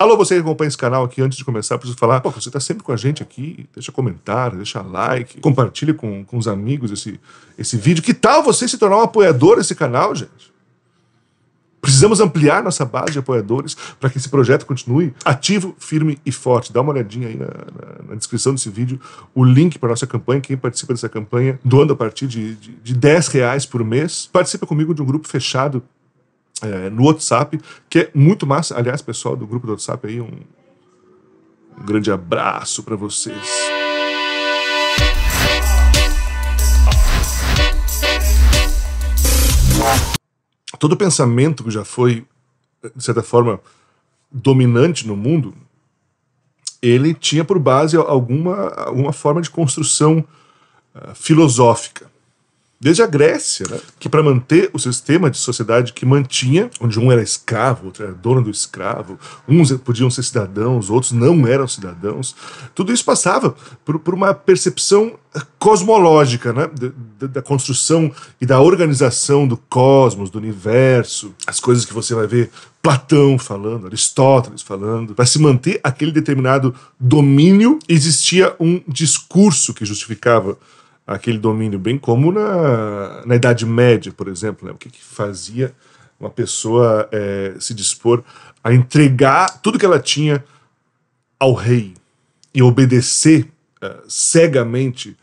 Alô, você que acompanha esse canal aqui, antes de começar, preciso falar, pô, você está sempre com a gente aqui, deixa comentário, deixa like, compartilhe com, com os amigos esse, esse vídeo. Que tal você se tornar um apoiador desse canal, gente? Precisamos ampliar nossa base de apoiadores para que esse projeto continue ativo, firme e forte. Dá uma olhadinha aí na, na, na descrição desse vídeo, o link para nossa campanha. Quem participa dessa campanha, doando a partir de, de, de 10 reais por mês, participa comigo de um grupo fechado é, no WhatsApp, que é muito massa. Aliás, pessoal do grupo do WhatsApp aí, um, um grande abraço para vocês. Todo pensamento que já foi, de certa forma, dominante no mundo, ele tinha por base alguma, alguma forma de construção uh, filosófica desde a Grécia, né? que para manter o sistema de sociedade que mantinha, onde um era escravo, outro era dono do escravo, uns podiam ser cidadãos, outros não eram cidadãos, tudo isso passava por, por uma percepção cosmológica, né? Da, da, construção e da organização do cosmos, do universo, as coisas que você vai ver Platão falando, Aristóteles falando. Para se manter aquele determinado domínio, existia um discurso que justificava aquele domínio, bem como na, na Idade Média, por exemplo. Né? O que, que fazia uma pessoa é, se dispor a entregar tudo que ela tinha ao rei e obedecer é, cegamente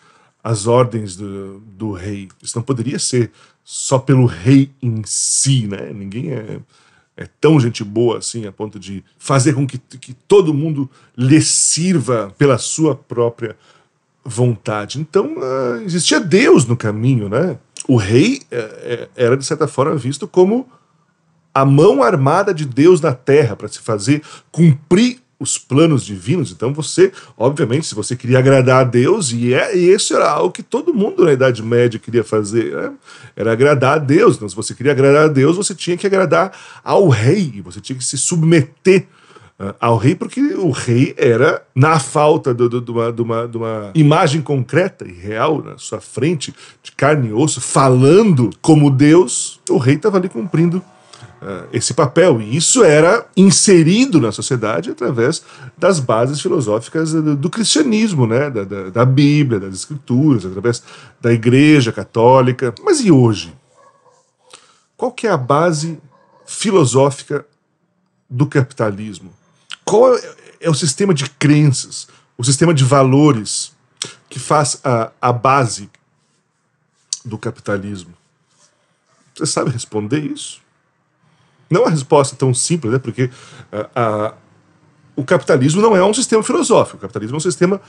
as ordens do, do rei? Isso não poderia ser só pelo rei em si, né? Ninguém é, é tão gente boa assim a ponto de fazer com que, que todo mundo lhe sirva pela sua própria vontade. Então uh, existia Deus no caminho, né? O rei uh, era de certa forma visto como a mão armada de Deus na terra para se fazer cumprir os planos divinos. Então você, obviamente, se você queria agradar a Deus, e, é, e isso era algo que todo mundo na Idade Média queria fazer, né? era agradar a Deus. Então, se você queria agradar a Deus, você tinha que agradar ao rei, você tinha que se submeter ah, ao rei, porque o rei era, na falta de, uma, uma, uma imagem concreta e real na sua frente, de carne e osso, falando como Deus, o rei estava ali cumprindo ah, esse papel. E isso era inserido na sociedade através das bases filosóficas do, do cristianismo, né? Da, da, da Bíblia, das Escrituras, através da Igreja Católica. Mas e hoje? Qual que é a base filosófica do capitalismo? Qual é, é o sistema de crenças, o sistema de valores que faz a, a base do capitalismo? Você sabe responder isso? Não é uma resposta tão simples, né? porque a, a, o capitalismo não é um sistema filosófico, o capitalismo é um sistema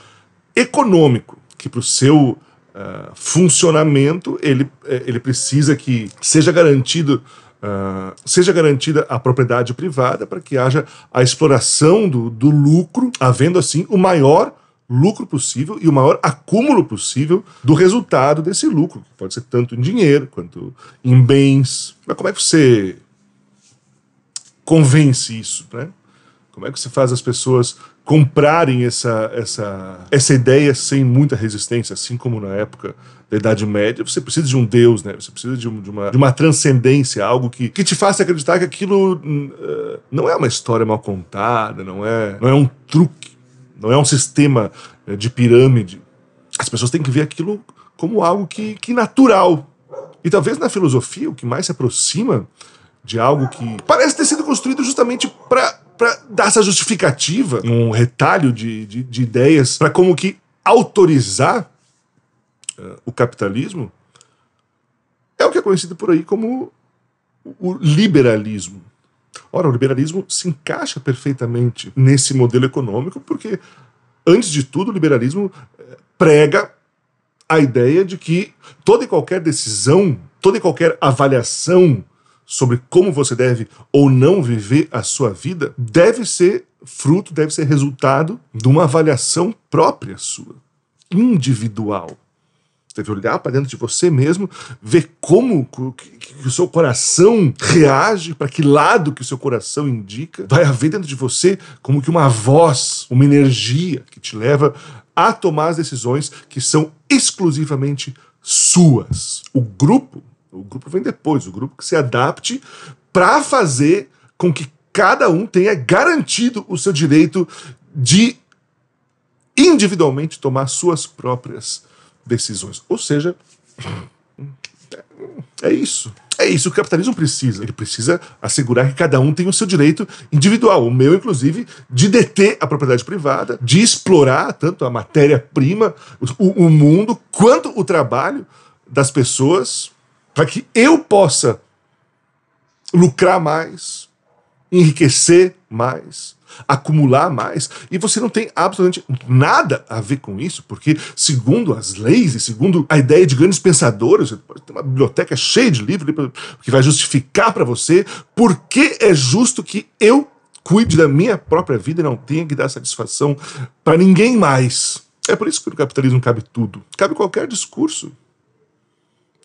econômico, que para o seu uh, funcionamento ele, é, ele precisa que seja garantido Uh, seja garantida a propriedade privada para que haja a exploração do, do, lucro, havendo assim o maior lucro possível e o maior acúmulo possível do resultado desse lucro, que pode ser tanto em dinheiro quanto em bens. Mas como é que você convence isso, né? Como é que você faz as pessoas comprarem essa, essa, essa ideia sem muita resistência, assim como na época da Idade Média, você precisa de um Deus, né? Você precisa de, uma, de uma transcendência, algo que, que te faça acreditar que aquilo uh, não é uma história mal contada, não é, não é um truque, não é um sistema eh, de pirâmide. As pessoas têm que ver aquilo como algo que, que natural. E talvez na filosofia o que mais se aproxima de algo que parece ter sido construído justamente para para dar essa justificativa, um retalho de, de, de ideias, para como que autorizar uh, o capitalismo, é o que é conhecido por aí como o liberalismo. Ora, o liberalismo se encaixa perfeitamente nesse modelo econômico, porque, antes de tudo, o liberalismo eh, prega a ideia de que toda e qualquer decisão, toda e qualquer avaliação sobre como você deve ou não viver a sua vida deve ser fruto, deve ser resultado de uma avaliação própria sua, individual. Você deve olhar para dentro de você mesmo, ver como que, que o seu coração reage, para que lado que o seu coração indica. Vai haver dentro de você como que uma voz, uma energia que te leva a tomar as decisões que são exclusivamente suas. O grupo o grupo vem depois, o grupo que se adapte para fazer com que cada um tenha garantido o seu direito de individualmente tomar suas próprias decisões. Ou seja, é isso. É isso que o capitalismo precisa. Ele precisa assegurar que cada um tem o seu direito individual, o meu, inclusive, de deter a propriedade privada, de explorar tanto a matéria-prima, o, o mundo, quanto o trabalho das pessoas para que eu possa lucrar mais, enriquecer mais, acumular mais. E você não tem absolutamente nada a ver com isso, porque, segundo as leis e segundo a ideia de grandes pensadores, você pode ter uma biblioteca cheia de livros que vai justificar para você por que é justo que eu cuide da minha própria vida e não tenha que dar satisfação para ninguém mais. É por isso que no capitalismo cabe tudo, cabe qualquer discurso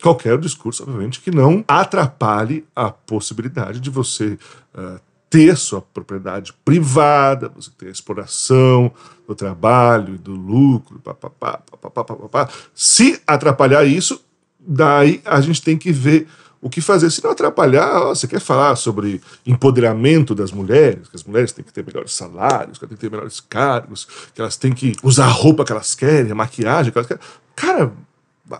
qualquer discurso, obviamente, que não atrapalhe a possibilidade de você uh, ter sua propriedade privada, você ter a exploração do trabalho, do lucro, papapá, papapá, papapá. Se atrapalhar isso, daí a gente tem que ver o que fazer. Se não atrapalhar, ó, você quer falar sobre empoderamento das mulheres, que as mulheres têm que ter melhores salários, que elas têm que ter melhores cargos, que elas têm que usar a roupa que elas querem, a maquiagem que elas querem. Cara,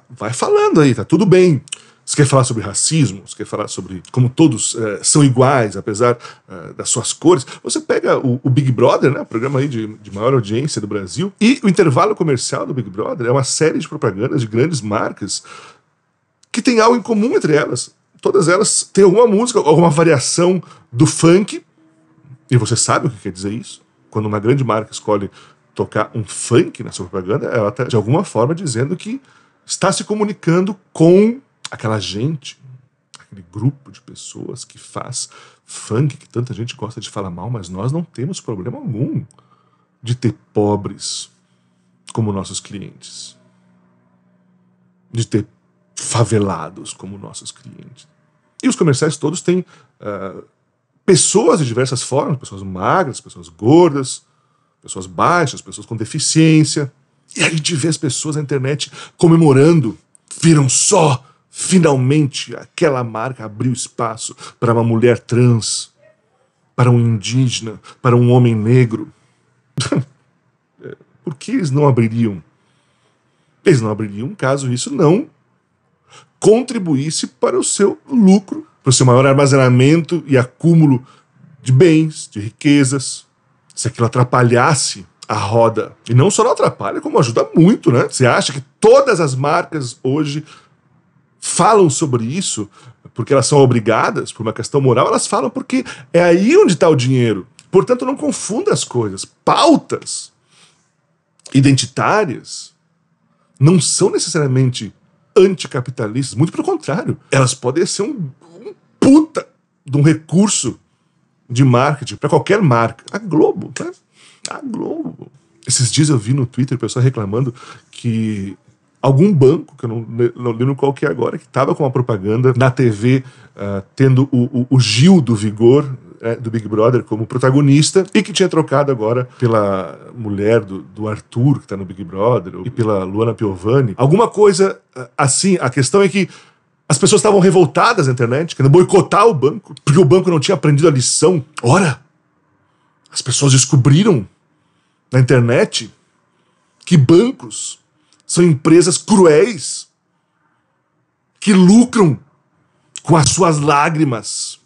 vai falando aí, tá tudo bem. Você quer falar sobre racismo, você quer falar sobre como todos é, são iguais, apesar é, das suas cores. Você pega o, o Big Brother, né, o programa aí de, de, maior audiência do Brasil, e o intervalo comercial do Big Brother é uma série de propagandas de grandes marcas que tem algo em comum entre elas. Todas elas têm alguma música, alguma variação do funk, e você sabe o que quer dizer isso. Quando uma grande marca escolhe tocar um funk na sua propaganda, ela está de alguma forma dizendo que está se comunicando com aquela gente, aquele grupo de pessoas que faz funk, que tanta gente gosta de falar mal, mas nós não temos problema algum de ter pobres como nossos clientes, de ter favelados como nossos clientes. E os comerciais todos têm uh, pessoas de diversas formas, pessoas magras, pessoas gordas, pessoas baixas, pessoas com deficiência. E a gente vê as pessoas na internet comemorando. Viram só! Finalmente aquela marca abriu espaço para uma mulher trans, para um indígena, para um homem negro. Por que eles não abririam? Eles não abririam caso isso não contribuísse para o seu lucro, para o seu maior armazenamento e acúmulo de bens, de riquezas. Se aquilo atrapalhasse a roda. E não só não atrapalha, como ajuda muito, né? Você acha que todas as marcas hoje falam sobre isso porque elas são obrigadas por uma questão moral, elas falam porque é aí onde está o dinheiro. Portanto, não confunda as coisas. Pautas identitárias não são necessariamente anticapitalistas, muito pelo contrário. Elas podem ser um, um puta de um recurso de marketing para qualquer marca. A Globo, né? A Globo. Esses dias eu vi no Twitter pessoal reclamando que algum banco, que eu não, não lembro qual que é agora, que estava com uma propaganda na TV, uh, ah, tendo o, o, o, Gil do Vigor, né, do Big Brother, como protagonista, e que tinha trocado agora pela mulher do, do Arthur, que está no Big Brother, e pela Luana Piovani. Alguma coisa ah, assim. A questão é que as pessoas estavam revoltadas na internet, querendo boicotar o banco, porque o banco não tinha aprendido a lição. Ora, as pessoas descobriram na internet que bancos são empresas cruéis que lucram com as suas lágrimas.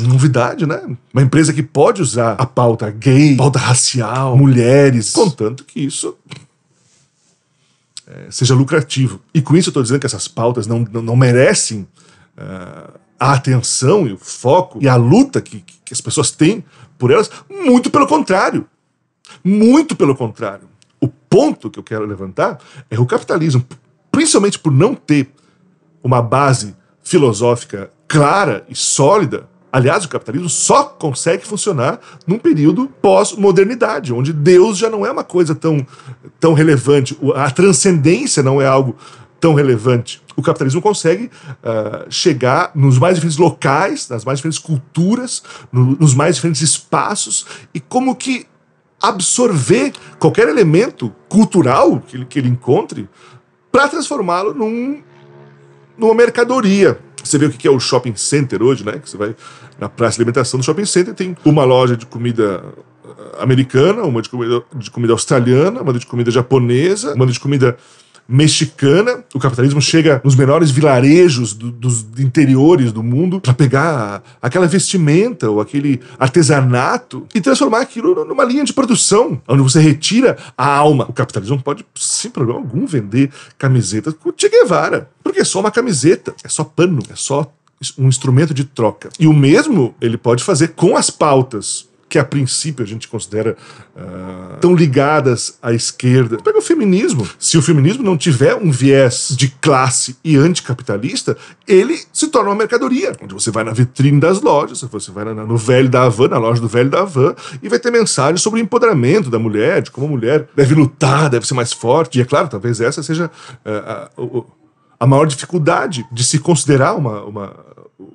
Novidade, né? Uma empresa que pode usar a pauta gay, pauta racial, mulheres, contanto que isso eh, seja lucrativo. E com isso eu estou dizendo que essas pautas não, não, não merecem uh, a atenção e o foco e a luta que, que as pessoas têm por elas. Muito pelo contrário. Muito pelo contrário. O ponto que eu quero levantar é o capitalismo, principalmente por não ter uma base filosófica clara e sólida. Aliás, o capitalismo só consegue funcionar num período pós-modernidade, onde Deus já não é uma coisa tão, tão relevante, a transcendência não é algo tão relevante. O capitalismo consegue uh, chegar nos mais diferentes locais, nas mais diferentes culturas, no, nos mais diferentes espaços e como que absorver qualquer elemento cultural que ele, que ele encontre para transformá-lo num, numa mercadoria. Você vê o que é o shopping center hoje, né? Que você vai na praça de alimentação do shopping center tem uma loja de comida ah, americana, uma de comida, de comida australiana, uma de comida japonesa, uma de comida mexicana. O capitalismo chega nos menores vilarejos do, dos interiores do mundo para pegar aquela vestimenta ou aquele artesanato e transformar aquilo numa linha de produção, onde você retira a alma. O capitalismo pode, sem problema algum, vender camisetas com Che Guevara, porque é só uma camiseta, é só pano, é só um instrumento de troca. E o mesmo ele pode fazer com as pautas que a princípio a gente considera uh, tão ligadas à esquerda. Pega o feminismo. Se o feminismo não tiver um viés de classe e anticapitalista, ele se torna uma mercadoria. Onde você vai na vitrine das lojas, você vai na, no velho da Havan, na loja do velho da Havan, e vai ter mensagens sobre o empoderamento da mulher, de como a mulher deve lutar, deve ser mais forte. E é claro, talvez essa seja uh, ah, a, ah, a, maior dificuldade de se considerar uma, uma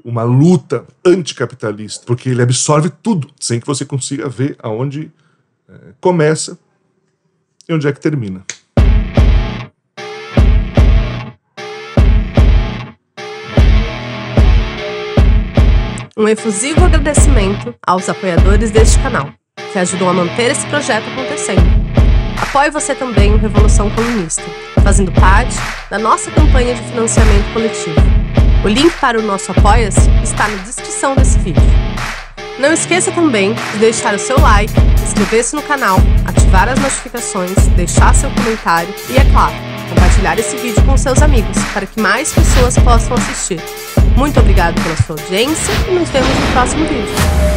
uma luta anticapitalista, porque ele absorve tudo, sem que você consiga ver aonde é, começa e onde é que termina. Um efusivo agradecimento aos apoiadores deste canal, que ajudam a manter esse projeto acontecendo. Apoie você também o Revolução Comunista, fazendo parte da nossa campanha de financiamento coletivo o link para o nosso Apoia-se está na descrição desse vídeo. Não esqueça também de deixar o seu like, inscrever-se no canal, ativar as notificações, deixar seu comentário e, é claro, compartilhar esse vídeo com seus amigos para que mais pessoas possam assistir. Muito obrigado pela sua audiência e nos vemos no próximo vídeo.